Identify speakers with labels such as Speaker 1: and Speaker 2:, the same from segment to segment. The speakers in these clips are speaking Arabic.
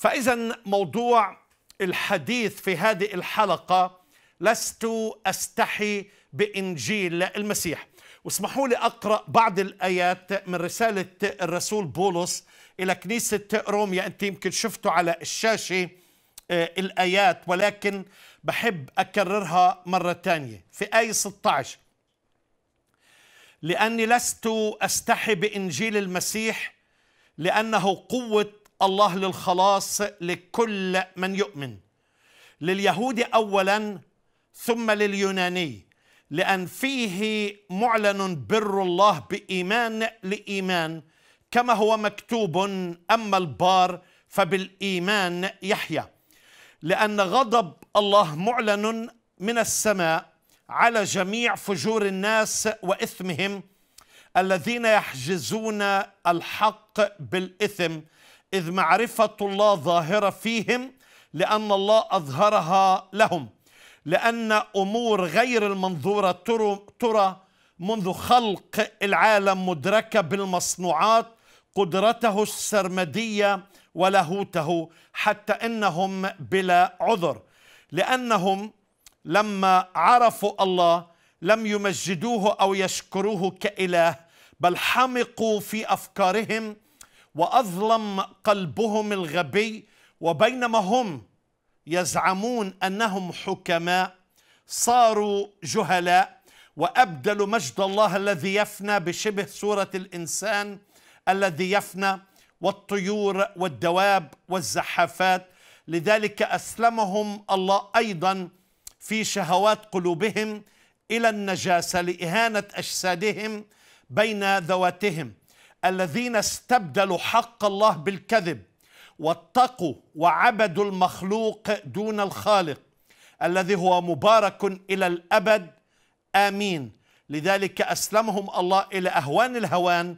Speaker 1: فاذا موضوع الحديث في هذه الحلقه لست استحي بانجيل المسيح واسمحوا لي اقرا بعض الايات من رساله الرسول بولس الى كنيسه روميا انت يمكن شفتوا على الشاشه آه، الايات ولكن بحب اكررها مره ثانيه في ايه 16 لاني لست استحي بانجيل المسيح لانه قوه الله للخلاص لكل من يؤمن لليهودي اولا ثم لليوناني لان فيه معلن بر الله بايمان لايمان كما هو مكتوب اما البار فبالايمان يحيى لان غضب الله معلن من السماء على جميع فجور الناس واثمهم الذين يحجزون الحق بالاثم إذ معرفة الله ظاهرة فيهم لأن الله أظهرها لهم لأن أمور غير المنظورة ترى منذ خلق العالم مدركة بالمصنوعات قدرته السرمدية ولاهوته حتى إنهم بلا عذر لأنهم لما عرفوا الله لم يمجدوه أو يشكروه كإله بل حمقوا في أفكارهم واظلم قلبهم الغبي وبينما هم يزعمون انهم حكماء صاروا جهلاء وابدلوا مجد الله الذي يفنى بشبه صوره الانسان الذي يفنى والطيور والدواب والزحافات لذلك اسلمهم الله ايضا في شهوات قلوبهم الى النجاسه لاهانه اجسادهم بين ذواتهم الذين استبدلوا حق الله بالكذب واتقوا وعبدوا المخلوق دون الخالق الذي هو مبارك الى الابد امين لذلك اسلمهم الله الى اهوان الهوان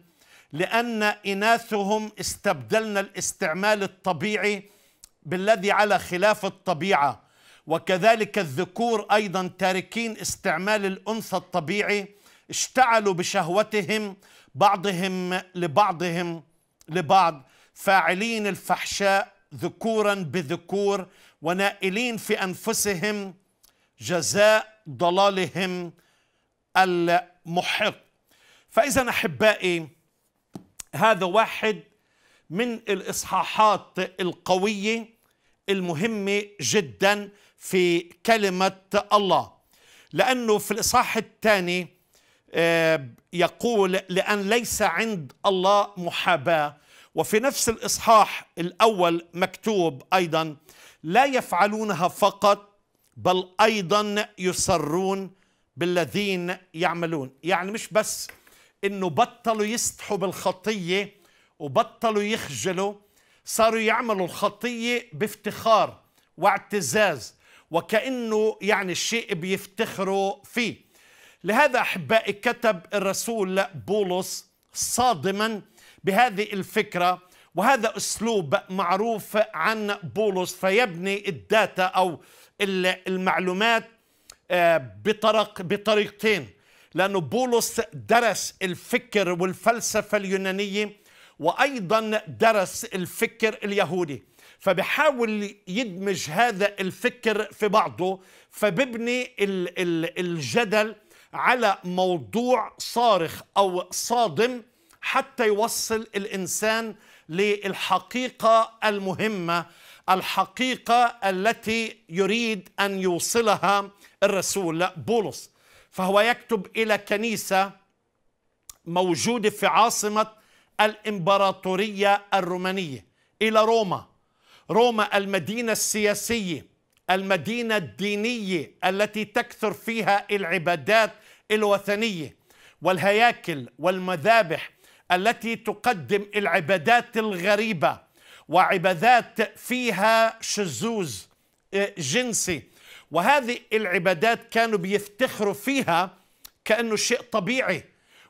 Speaker 1: لان اناثهم استبدلنا الاستعمال الطبيعي بالذي على خلاف الطبيعه وكذلك الذكور ايضا تاركين استعمال الانثى الطبيعي اشتعلوا بشهوتهم بعضهم لبعضهم لبعض فاعلين الفحشاء ذكورا بذكور ونائلين في انفسهم جزاء ضلالهم المحق فاذا احبائي هذا واحد من الاصحاحات القويه المهمه جدا في كلمه الله لانه في الاصحاح الثاني آه، يقول لأن ليس عند الله محاباة وفي نفس الإصحاح الأول مكتوب أيضا لا يفعلونها فقط بل أيضا يسرون بالذين يعملون يعني مش بس إنه بطلوا يستحوا بالخطية وبطلوا يخجلوا صاروا يعملوا الخطية بافتخار واعتزاز وكأنه يعني الشيء بيفتخروا فيه لهذا احبائي كتب الرسول بولس صادما بهذه الفكره وهذا اسلوب معروف عن بولس فيبني الداتا او المعلومات آه، بطرق بطريقتين لانه بولس درس الفكر والفلسفه اليونانيه وايضا درس الفكر اليهودي فبحاول يدمج هذا الفكر في بعضه فببني الجدل على موضوع صارخ او صادم حتى يوصل الانسان للحقيقه المهمه الحقيقه التي يريد ان يوصلها الرسول بولس فهو يكتب الى كنيسه موجوده في عاصمه الامبراطوريه الرومانيه الى روما روما المدينه السياسيه المدينه الدينيه التي تكثر فيها العبادات الوثنيه والهياكل والمذابح التي تقدم العبادات الغريبه وعبادات فيها شذوذ آه، جنسي وهذه العبادات كانوا بيفتخروا فيها كانه شيء طبيعي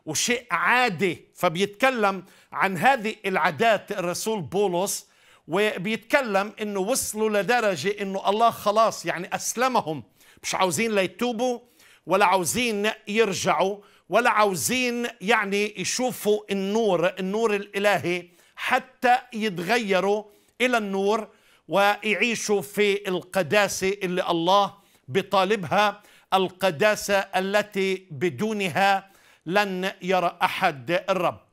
Speaker 1: وشيء عادي فبيتكلم عن هذه العادات الرسول بولس وبيتكلم انه وصلوا لدرجه انه الله خلاص يعني اسلمهم مش عاوزين لا يتوبوا ولا عاوزين يرجعوا ولا عاوزين يعني يشوفوا النور النور الالهي حتى يتغيروا الى النور ويعيشوا في القداسه اللي الله بطالبها القداسه التي بدونها لن يرى احد الرب